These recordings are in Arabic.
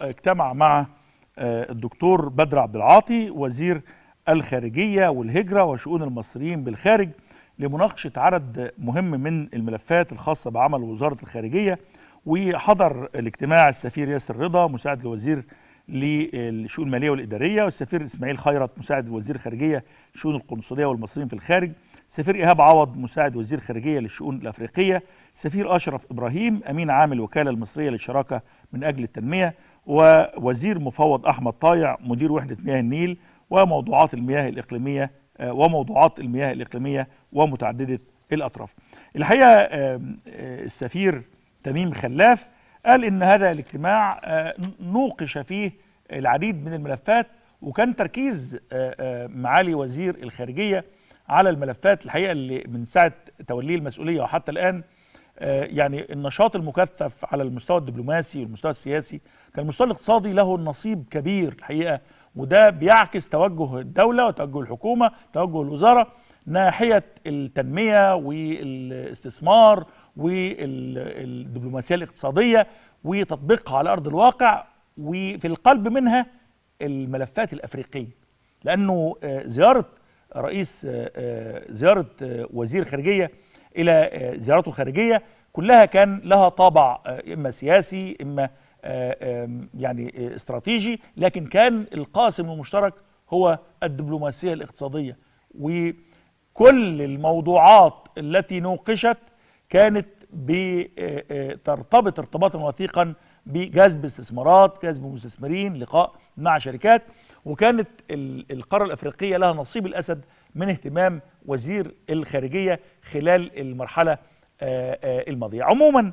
اجتمع مع آه، الدكتور بدر عبد العاطي وزير الخارجية والهجرة وشؤون المصريين بالخارج لمناقشة عدد مهم من الملفات الخاصة بعمل وزارة الخارجية وحضر الاجتماع السفير ياسر رضا مساعد لوزير للشؤون الماليه والاداريه والسفير اسماعيل خيرت مساعد وزير خارجيه شؤون القنصليه والمصريين في الخارج سفير ايهاب عوض مساعد وزير خارجيه للشؤون الافريقيه سفير اشرف ابراهيم امين عام الوكاله المصريه للشراكه من اجل التنميه ووزير مفوض احمد طايع مدير وحده مياه النيل وموضوعات المياه الاقليميه آه، وموضوعات المياه الاقليميه ومتعدده الاطراف الحقيقه آه، السفير تميم خلاف قال إن هذا الاجتماع آه، نوقش فيه العديد من الملفات وكان تركيز آه، آه، معالي وزير الخارجية على الملفات الحقيقة اللي من ساعة توليه المسؤولية وحتى الآن يعني النشاط المكثف على المستوى الدبلوماسي والمستوى السياسي كان المستوى الاقتصادي له نصيب كبير الحقيقة وده بيعكس توجه الدولة وتوجه الحكومة توجه الوزارة ناحية التنمية والاستثمار والدبلوماسيه الاقتصاديه وتطبيقها على ارض الواقع وفي القلب منها الملفات الافريقيه لانه آه، زياره آه، رئيس آه، زياره وزير خارجيه الى زيارته الخارجيه كلها كان لها طابع اما سياسي اما يعني استراتيجي لكن كان القاسم المشترك هو الدبلوماسيه الاقتصاديه وكل الموضوعات التي نوقشت كانت بترتبط آه، آه، ارتباطا وثيقا بجذب استثمارات جذب مستثمرين لقاء مع شركات وكانت القارة الأفريقية لها نصيب الأسد من اهتمام وزير الخارجية خلال المرحلة آه، الماضية عموما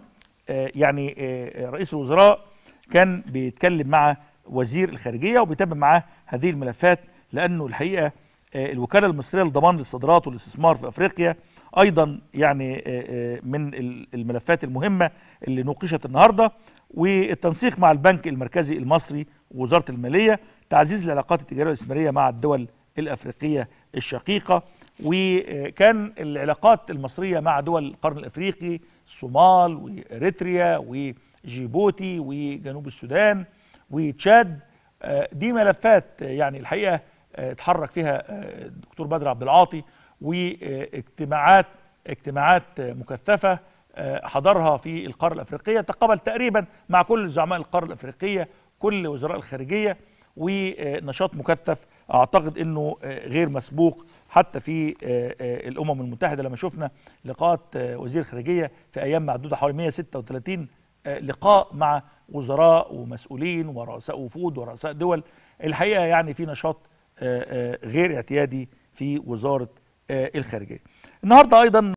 يعني رئيس الوزراء كان بيتكلم مع وزير الخارجية وبيتابع معاه هذه الملفات لأنه الحقيقة آه، الوكاله المصريه لضمان الصادرات والاستثمار في افريقيا ايضا يعني آه، آه، من الملفات المهمه اللي نوقشت النهارده والتنسيق مع البنك المركزي المصري ووزاره الماليه تعزيز العلاقات التجاريه والاستثماريه مع الدول الافريقيه الشقيقه وكان العلاقات المصريه مع دول القرن الافريقي الصومال واريتريا وجيبوتي وجنوب السودان وتشاد دي ملفات يعني الحقيقه آه، اتحرك فيها آه، الدكتور بدر عبد العاطي واجتماعات اجتماعات مكثفه آه، حضرها في القاره الافريقيه تقابل تقريبا مع كل زعماء القاره الافريقيه كل وزراء الخارجيه ونشاط مكثف اعتقد انه غير مسبوق حتى في الامم المتحده لما شفنا لقاءات وزير خارجيه في ايام معدوده حوالي 136 لقاء مع وزراء ومسؤولين ورؤساء وفود ورؤساء دول الحقيقه يعني في نشاط آه، آه، غير اعتيادي في وزاره آه، الخارجيه النهارده ايضا